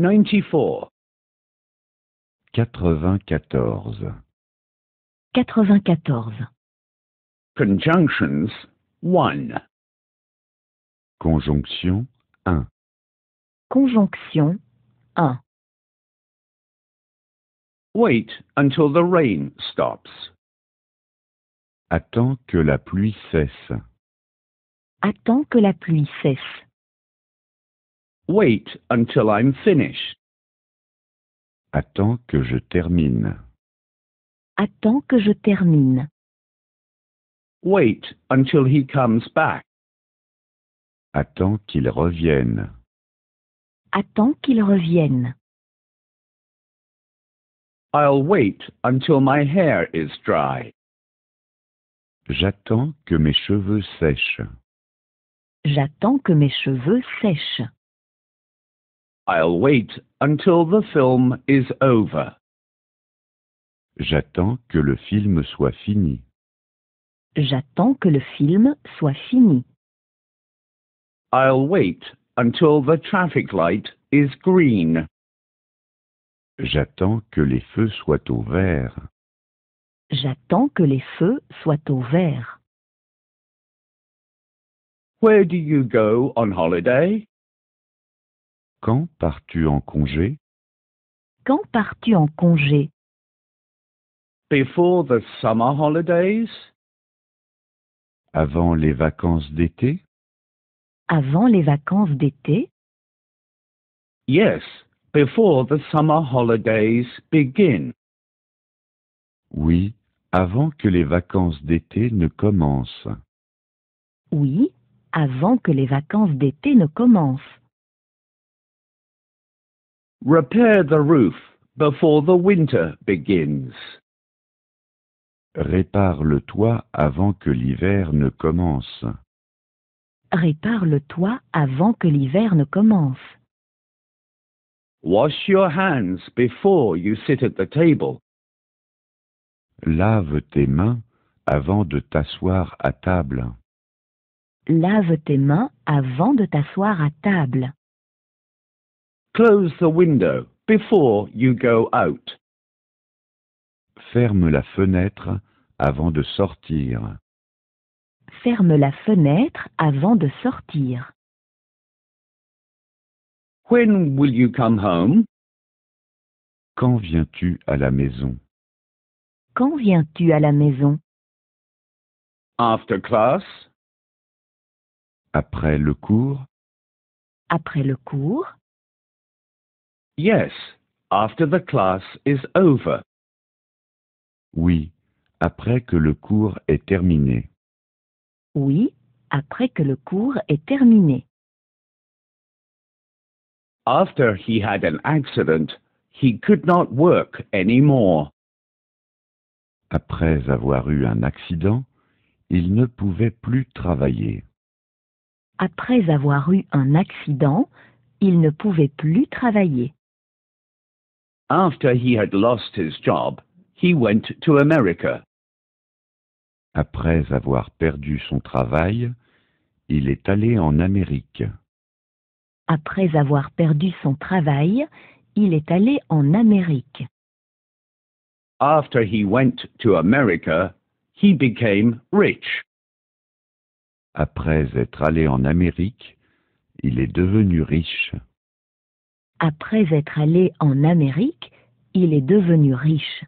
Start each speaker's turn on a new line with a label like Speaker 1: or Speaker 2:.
Speaker 1: 94
Speaker 2: 94 Conjunctions 1 Conjonction 1 Conjonction 1 Wait until the rain stops. Attends que la pluie cesse.
Speaker 1: Attends que la pluie cesse.
Speaker 2: Wait until I'm finished. Attends que je termine.
Speaker 1: Attends que je termine.
Speaker 2: Wait until he comes back. Attends qu'il revienne.
Speaker 1: Attends qu'il revienne.
Speaker 2: I'll wait until my hair is dry. J'attends que mes cheveux sèchent.
Speaker 1: J'attends que mes cheveux
Speaker 2: sèchent. I'll wait until the film is over. J'attends que le film soit fini.
Speaker 1: J'attends que le film soit fini.
Speaker 2: I'll wait until the traffic light is green. J'attends que les feux soient au vert. J'attends que les feux soient au vert. Where do you go on holiday? Quand pars-tu en congé? Quand pars-tu en congé? Before the summer holidays. Avant les vacances d'été?
Speaker 1: Avant les vacances
Speaker 2: d'été? Yes, before the summer holidays begin. Oui, avant que les vacances d'été ne commencent.
Speaker 1: Oui, avant que les vacances d'été ne
Speaker 2: commencent. Repair the roof before the winter begins. Répare le toit avant que l'hiver ne commence.
Speaker 1: Répare le toit avant que l'hiver ne commence.
Speaker 2: Wash your hands before you sit at the table. Lave tes mains avant de t'asseoir à table.
Speaker 1: Lave tes mains avant de t'asseoir à
Speaker 2: table. Close the window before you go out. Ferme la fenêtre avant de sortir.
Speaker 1: Ferme la fenêtre avant de sortir.
Speaker 2: When will you come home? Quand viens-tu à la maison?
Speaker 1: Quand viens-tu à la maison?
Speaker 2: After class? Après le cours? Après le cours? Yes, after the class is over. Oui, après que le cours est terminé.
Speaker 1: Oui, après que le cours est terminé.
Speaker 2: After he had an accident, he could not work anymore. Après avoir eu un accident, il ne pouvait plus travailler.
Speaker 1: Après avoir eu un accident, il ne pouvait plus travailler
Speaker 2: went to America. Après avoir perdu son travail, il est allé en Amérique.
Speaker 1: Après avoir perdu son travail, il est allé en Amérique.
Speaker 2: After he went to America, he became rich. Après être allé en Amérique, il est devenu riche
Speaker 1: après être allé en Amérique, il est
Speaker 2: devenu riche.